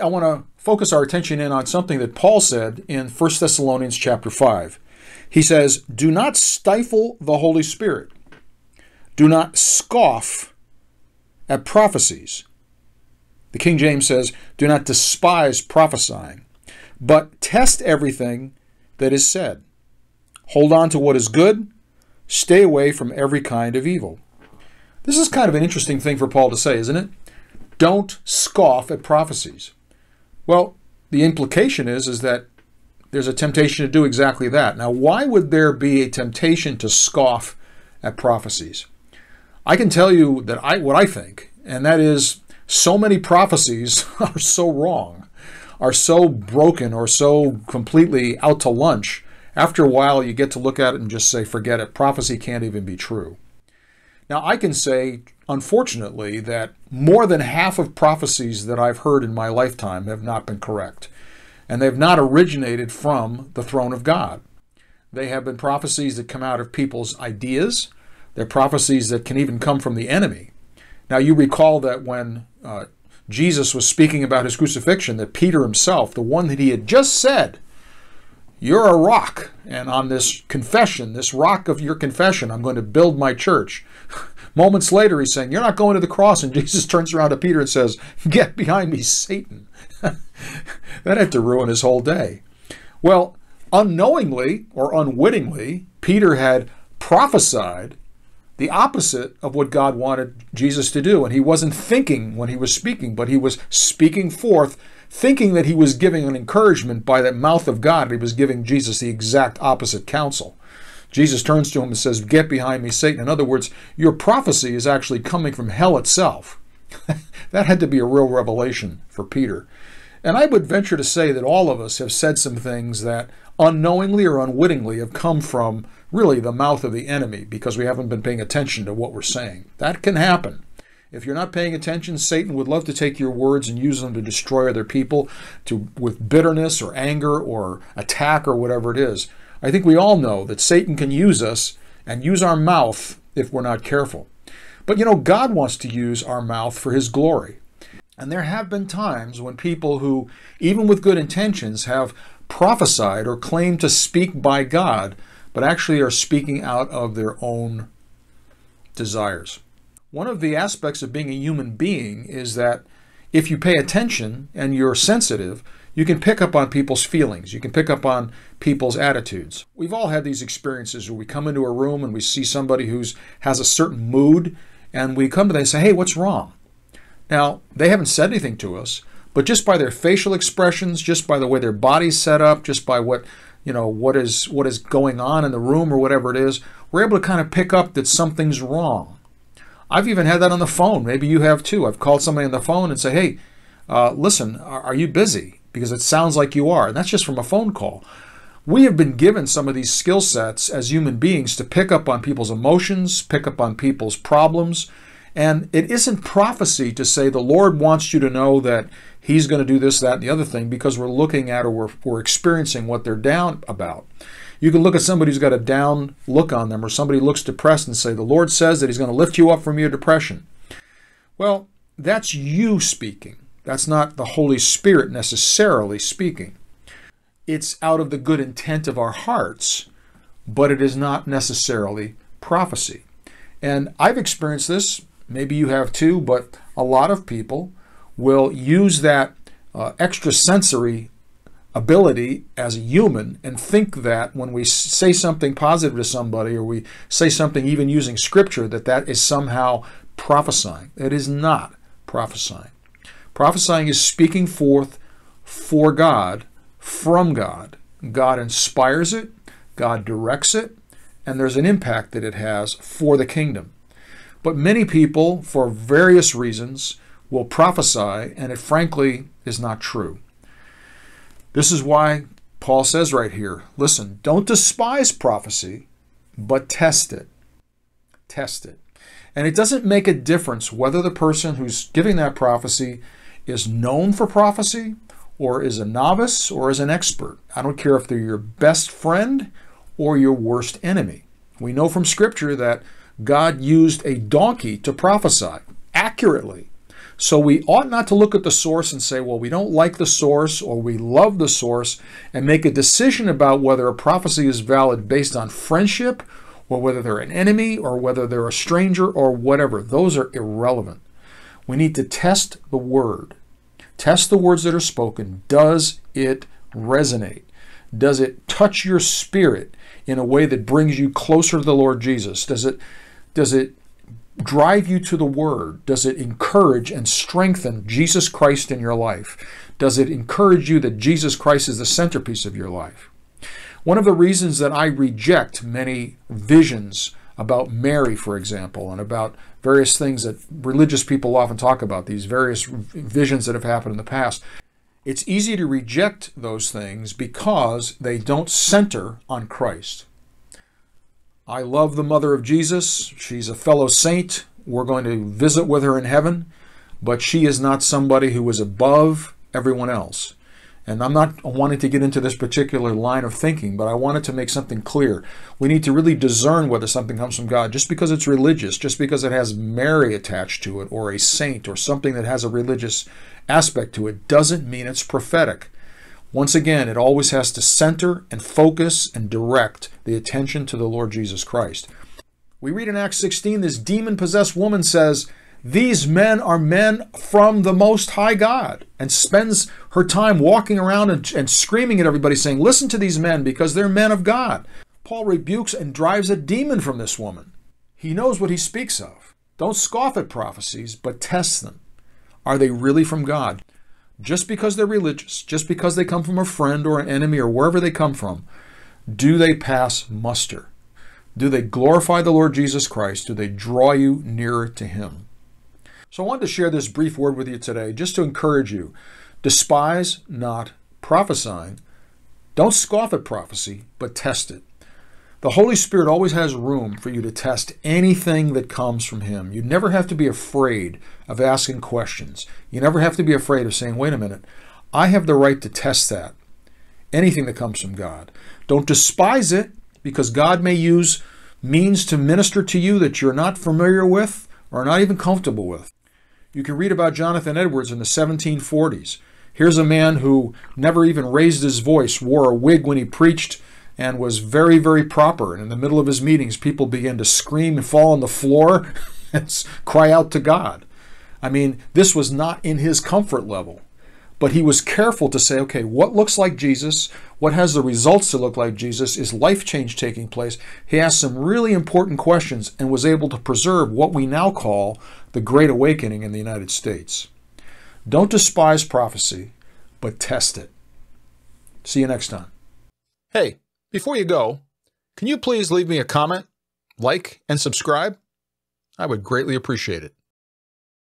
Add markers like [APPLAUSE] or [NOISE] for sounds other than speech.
I want to focus our attention in on something that Paul said in 1 Thessalonians chapter 5. He says, "Do not stifle the Holy Spirit. Do not scoff at prophecies." The King James says, "Do not despise prophesying, but test everything that is said. Hold on to what is good, stay away from every kind of evil." This is kind of an interesting thing for Paul to say, isn't it? Don't scoff at prophecies. Well, the implication is, is that there's a temptation to do exactly that. Now, why would there be a temptation to scoff at prophecies? I can tell you that I what I think, and that is so many prophecies [LAUGHS] are so wrong, are so broken or so completely out to lunch. After a while, you get to look at it and just say, forget it. Prophecy can't even be true. Now, I can say unfortunately, that more than half of prophecies that I've heard in my lifetime have not been correct. And they've not originated from the throne of God. They have been prophecies that come out of people's ideas. They're prophecies that can even come from the enemy. Now, you recall that when uh, Jesus was speaking about his crucifixion, that Peter himself, the one that he had just said you're a rock. And on this confession, this rock of your confession, I'm going to build my church. [LAUGHS] Moments later, he's saying, You're not going to the cross. And [LAUGHS] Jesus turns around to Peter and says, Get behind me, Satan. [LAUGHS] that had to ruin his whole day. Well, unknowingly or unwittingly, Peter had prophesied the opposite of what God wanted Jesus to do. And he wasn't thinking when he was speaking, but he was speaking forth, thinking that he was giving an encouragement by the mouth of God. He was giving Jesus the exact opposite counsel. Jesus turns to him and says, Get behind me, Satan. In other words, your prophecy is actually coming from hell itself. [LAUGHS] that had to be a real revelation for Peter. And I would venture to say that all of us have said some things that unknowingly or unwittingly have come from really the mouth of the enemy because we haven't been paying attention to what we're saying. That can happen. If you're not paying attention, Satan would love to take your words and use them to destroy other people to with bitterness or anger or attack or whatever it is. I think we all know that Satan can use us and use our mouth if we're not careful. But you know, God wants to use our mouth for his glory. And there have been times when people who, even with good intentions, have prophesied or claimed to speak by God, but actually are speaking out of their own desires. One of the aspects of being a human being is that if you pay attention and you're sensitive, you can pick up on people's feelings. You can pick up on people's attitudes. We've all had these experiences where we come into a room and we see somebody who's has a certain mood, and we come to them and say, "Hey, what's wrong?" Now, they haven't said anything to us, but just by their facial expressions, just by the way their body's set up, just by what you know what is what is going on in the room or whatever it is, we're able to kind of pick up that something's wrong. I've even had that on the phone. Maybe you have too. I've called somebody on the phone and say, "Hey, uh, listen, are, are you busy?" Because it sounds like you are, and that's just from a phone call. We have been given some of these skill sets as human beings to pick up on people's emotions, pick up on people's problems, and it isn't prophecy to say the Lord wants you to know that He's going to do this, that, and the other thing because we're looking at or we're, we're experiencing what they're down about. You can look at somebody who's got a down look on them or somebody looks depressed and say, The Lord says that He's going to lift you up from your depression. Well, that's you speaking. That's not the Holy Spirit necessarily speaking. It's out of the good intent of our hearts, but it is not necessarily prophecy. And I've experienced this maybe you have two, but a lot of people will use that uh, extrasensory ability as a human and think that when we say something positive to somebody or we say something even using scripture that that is somehow prophesying. It is not prophesying. Prophesying is speaking forth for God, from God. God inspires it, God directs it, and there's an impact that it has for the kingdom. But many people, for various reasons, will prophesy, and it frankly is not true. This is why Paul says right here listen, don't despise prophecy, but test it. Test it. And it doesn't make a difference whether the person who's giving that prophecy is known for prophecy or is a novice or is an expert. I don't care if they're your best friend or your worst enemy. We know from Scripture that God used a donkey to prophesy accurately. So we ought not to look at the source and say, well, we don't like the source or we love the source and make a decision about whether a prophecy is valid based on friendship or whether they're an enemy or whether they're a stranger or whatever. Those are irrelevant. We need to test the word. Test the words that are spoken. Does it resonate? Does it touch your spirit in a way that brings you closer to the Lord Jesus? Does it does it drive you to the Word? Does it encourage and strengthen Jesus Christ in your life? Does it encourage you that Jesus Christ is the centerpiece of your life? One of the reasons that I reject many visions about Mary, for example, and about various things that religious people often talk about, these various visions that have happened in the past. It's easy to reject those things because they don't center on Christ. I love the mother of Jesus. She's a fellow saint. We're going to visit with her in heaven, but she is not somebody who is above everyone else. And I'm not wanting to get into this particular line of thinking, but I wanted to make something clear. We need to really discern whether something comes from God. Just because it's religious, just because it has Mary attached to it, or a saint, or something that has a religious aspect to it, doesn't mean it's prophetic. Once again, it always has to center and focus and direct the attention to the Lord Jesus Christ. We read in Acts 16 this demon possessed woman says, These men are men from the Most High God, and spends her time walking around and, and screaming at everybody, saying, Listen to these men because they're men of God. Paul rebukes and drives a demon from this woman. He knows what he speaks of. Don't scoff at prophecies, but test them. Are they really from God? just because they're religious, just because they come from a friend or an enemy or wherever they come from, do they pass muster? Do they glorify the Lord Jesus Christ? Do they draw you nearer to Him? So I wanted to share this brief word with you today just to encourage you. Despise not prophesying. Don't scoff at prophecy, but test it. The Holy Spirit always has room for you to test anything that comes from Him. You never have to be afraid of asking questions. You never have to be afraid of saying, wait a minute, I have the right to test that. Anything that comes from God. Don't despise it because God may use means to minister to you that you're not familiar with or not even comfortable with. You can read about Jonathan Edwards in the 1740s. Here's a man who never even raised his voice, wore a wig when he preached, and was very, very proper. And in the middle of his meetings, people began to scream and fall on the floor [LAUGHS] and cry out to God. I mean, this was not in his comfort level, but he was careful to say, okay, what looks like Jesus? What has the results to look like Jesus? Is life change taking place? He asked some really important questions and was able to preserve what we now call the Great Awakening in the United States. Don't despise prophecy, but test it. See you next time. Hey. Before you go, can you please leave me a comment, like, and subscribe? I would greatly appreciate it.